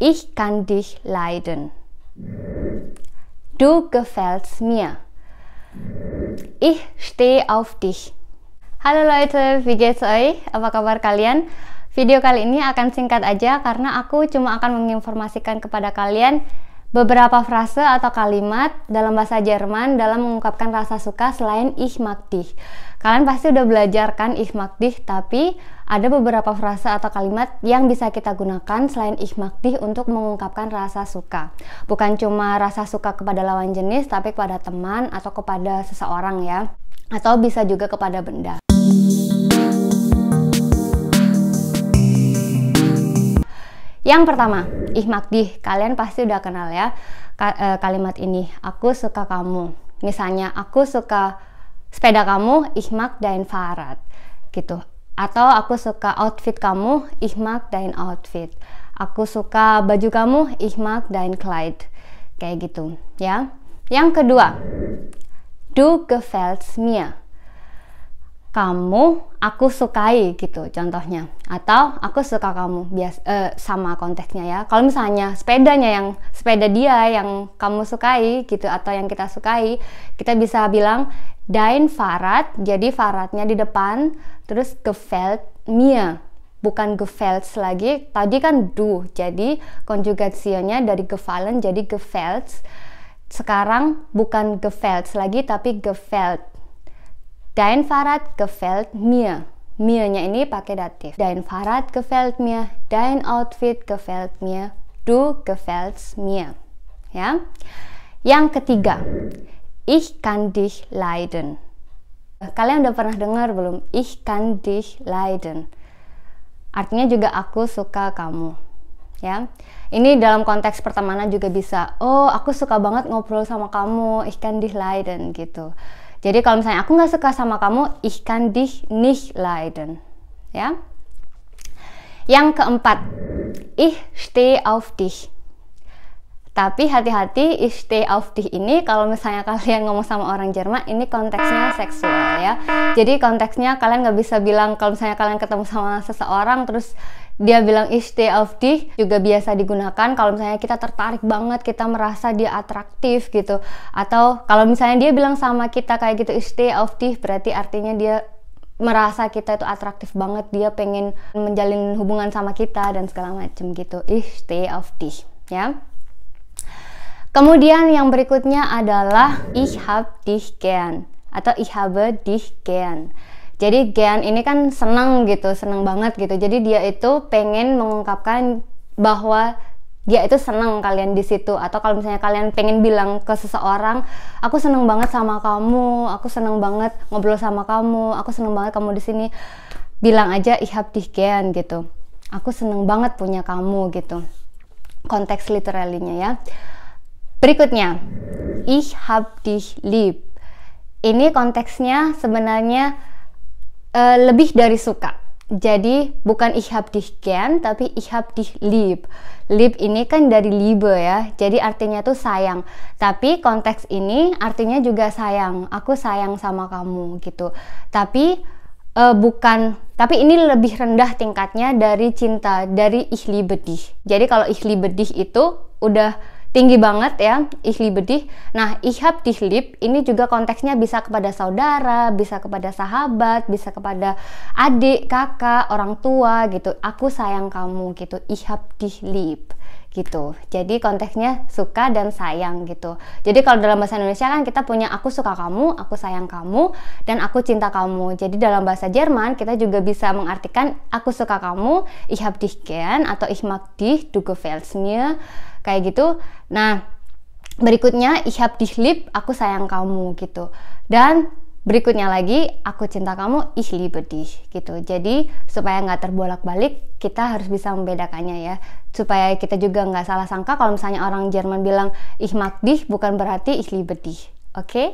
Ich kann dich leiden. Du gefällst mir. Ich stehe auf dich. Halo Leute, wie geht's euch? Apa kabar kalian? Video kali ini akan singkat aja karena aku cuma akan menginformasikan kepada kalian Beberapa frase atau kalimat dalam bahasa Jerman dalam mengungkapkan rasa suka selain ich mag dich. Kalian pasti udah belajar kan ich mag dich, tapi ada beberapa frase atau kalimat yang bisa kita gunakan selain ich mag dich untuk mengungkapkan rasa suka. Bukan cuma rasa suka kepada lawan jenis, tapi kepada teman atau kepada seseorang ya atau bisa juga kepada benda. Yang pertama, ih Magdi, Kalian pasti udah kenal ya e, kalimat ini. Aku suka kamu. Misalnya, aku suka sepeda kamu, ihmak dan farad. Gitu. Atau aku suka outfit kamu, ihmak dan outfit. Aku suka baju kamu, ihmak dan Clyde, Kayak gitu, ya. Yang kedua, du gefällt mir kamu aku sukai gitu contohnya atau aku suka kamu bias eh, sama konteksnya ya kalau misalnya sepedanya yang sepeda dia yang kamu sukai gitu atau yang kita sukai kita bisa bilang dein Fahrrad jadi Fahrradnya di depan terus gefällt mir bukan gefällt lagi tadi kan du jadi konjugasinya dari gefallen jadi gefällt sekarang bukan gefällt lagi tapi gefällt Dein Fahrrad gefällt mir. Mirnya ini pakai datif. Dein Fahrrad gefällt mir. Dein Outfit gefällt mir. Du gefällst mir. Ya. Yang ketiga, ich kann dich leiden. Kalian udah pernah dengar belum? Ich kann dich leiden. Artinya juga aku suka kamu. Ya. Ini dalam konteks pertemanan juga bisa. Oh, aku suka banget ngobrol sama kamu. Ich kann dich leiden gitu. Jadi kalau misalnya aku nggak suka sama kamu, ich kann dich nicht leiden. Ya. Yang keempat, ich stehe auf dich. Tapi hati-hati, ich stehe auf dich ini kalau misalnya kalian ngomong sama orang Jerman, ini konteksnya seksual ya. Jadi konteksnya kalian nggak bisa bilang kalau misalnya kalian ketemu sama seseorang terus dia bilang iste of dich juga biasa digunakan kalau misalnya kita tertarik banget, kita merasa dia atraktif gitu. Atau kalau misalnya dia bilang sama kita kayak gitu iste of dich berarti artinya dia merasa kita itu atraktif banget dia pengen menjalin hubungan sama kita dan segala macem gitu istri of dich ya kemudian yang berikutnya adalah ich hab dich gern atau ich habe dich gern jadi gen ini kan senang gitu, seneng banget gitu. Jadi dia itu pengen mengungkapkan bahwa dia itu senang kalian di situ atau kalau misalnya kalian pengen bilang ke seseorang aku seneng banget sama kamu aku seneng banget ngobrol sama kamu aku seneng banget kamu di sini bilang aja ihab gen gitu aku seneng banget punya kamu gitu konteks literalnya ya berikutnya ich hab dich lieb ini konteksnya sebenarnya uh, lebih dari suka. Jadi bukan ich hab dich gern tapi ich hab dich lieb. Lieb ini kan dari liebe ya. Jadi artinya tuh sayang. Tapi konteks ini artinya juga sayang. Aku sayang sama kamu gitu. Tapi uh, bukan tapi ini lebih rendah tingkatnya dari cinta dari ich liebe dich. Jadi kalau ich liebe dich itu udah tinggi banget ya ihli bedih. Nah, ihab dihlib ini juga konteksnya bisa kepada saudara, bisa kepada sahabat, bisa kepada adik, kakak, orang tua gitu. Aku sayang kamu gitu. Ihab dihlib gitu. Jadi konteksnya suka dan sayang gitu. Jadi kalau dalam bahasa Indonesia kan kita punya aku suka kamu, aku sayang kamu, dan aku cinta kamu. Jadi dalam bahasa Jerman kita juga bisa mengartikan aku suka kamu, ich hab dich gern atau ich mag dich, du gefällst mir kayak gitu nah berikutnya ihab dihlib aku sayang kamu gitu dan berikutnya lagi aku cinta kamu ihli bedih gitu jadi supaya nggak terbolak-balik kita harus bisa membedakannya ya supaya kita juga nggak salah sangka kalau misalnya orang Jerman bilang ich mag dich bukan berarti ihli bedih oke okay?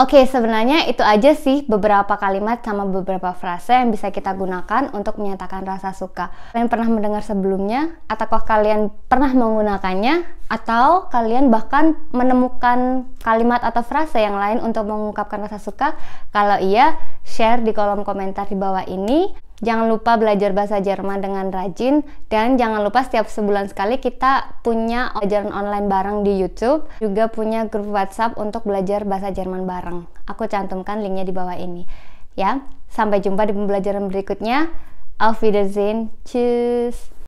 Oke, sebenarnya itu aja sih beberapa kalimat sama beberapa frase yang bisa kita gunakan untuk menyatakan rasa suka. Kalian pernah mendengar sebelumnya? Ataukah kalian pernah menggunakannya? Atau kalian bahkan menemukan kalimat atau frase yang lain untuk mengungkapkan rasa suka? Kalau iya, share di kolom komentar di bawah ini. Jangan lupa belajar bahasa Jerman dengan rajin dan jangan lupa setiap sebulan sekali kita punya pelajaran online bareng di YouTube, juga punya grup WhatsApp untuk belajar bahasa Jerman bareng. Aku cantumkan linknya di bawah ini. Ya, sampai jumpa di pembelajaran berikutnya. Auf Wiedersehen. Tschüss.